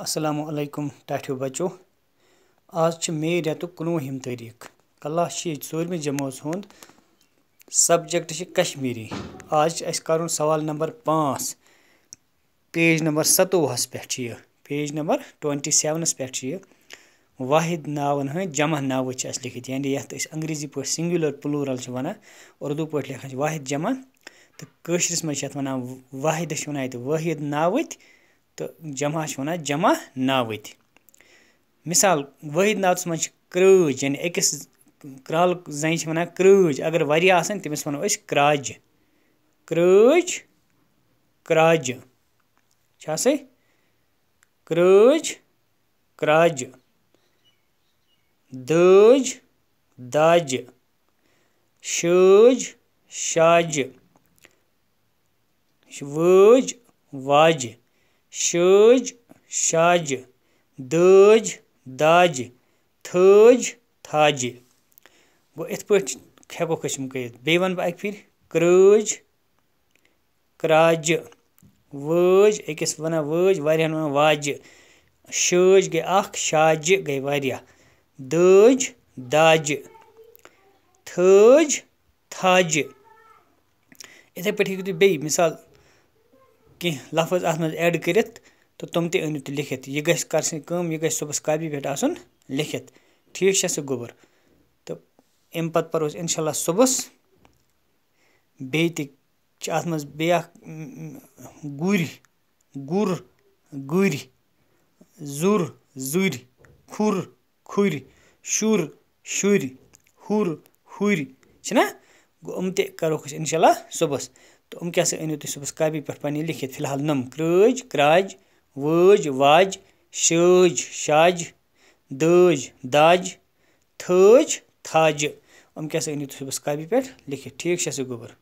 असलकुम ٹھو بچو آز مے ریت کنوہم تٲریٖخ کلاس چھِ ییٚتہِ ژوٗرمہِ جمٲژ ہُنٛد سبجَکٹ چھِ کشمیٖری آز چھِ اَسہِ کَرُن سوال نمبر پانٛژھ پیج نمبر سَتووُہَس پٮ۪ٹھ چھِ یہِ پیج نمبر ٹُوَنٹی سٮ۪ونَس پٮ۪ٹھ چھِ یہِ واحد ناوَن ہٕنٛدۍ جمع ناوٕ چھِ اَسہِ لیٚکھِتھ یعنی یَتھ أسۍ انٛگریٖزی پٲٹھۍ سِنٛگیوٗلَر پٕلوٗرَل چھِ وَنان اُردو پٲٹھۍ لیکھان چھِ واحد جمع تہٕ کٲشرِس منٛز چھِ یَتھ وَنان واحدَس چھِ وَنان ییٚتہِ وٲحد ناوٕتۍ तो जमा वन जमा नाव मिसाल वहीद नावस मे क्रज यानी अकस जन वन क्रज अगर वन तमस वनो क्रज क्रज क्रज क्रज क्रज दज दज शज शज वज वाज़ شٲج شاجہِ دٲج داجہِ تھٲج تھاجہِ گوٚو یِتھ پٲٹھۍ ہٮ۪کوکھ أسۍ یِم کٔرِتھ بیٚیہِ وَنہٕ بہٕ اَکہِ پھِرِ کرٛٲج کرٛاجہِ وٲج أکِس وَنان وٲج واریاہَن وَنان واجہِ شٲج گٔے اَکھ شاجہِ گٔے واریاہ دٲج داجہِ تھٲج تھاجہِ یِتھَے پٲٹھۍ ہیٚکِو تُہۍ بیٚیہِ مِثال کینٛہہ لفظ اَتھ منٛز ایڈ کٔرِتھ تہٕ تِم تہِ أنِو تُہۍ لیٚکھِتھ یہِ گژھِ کَر سٕنۍ کٲم یہِ گژھِ صُبحَس کاپی پٮ۪ٹھ آسُن لیٚکھِتھ ٹھیٖک چھےٚ سُہ گوٚبُر تہٕ اَمہِ پَتہٕ پَرو أسۍ اِنشاء اللہ صُبحَس بیٚیہِ تہِ چھِ اَتھ منٛز بیٚیہِ اَکھ گُرۍ گُر گُرۍ زُر زُرۍ کھُر کھُرۍ شُر شُرۍ ہُر ہُرۍ چھِنہ گوٚو یِم تہِ کَرہوکھ أسۍ اِنشاء اللہ صُبحَس तो उम क्या अनु तुम सुबह कापी पे पे लिखित फिलहाल नम क्रज क्राज वज वाज शज शाज दज दाज थज थाज उम क्या अनु तुम सुबह कापी पे लिखित ठीक से गोबर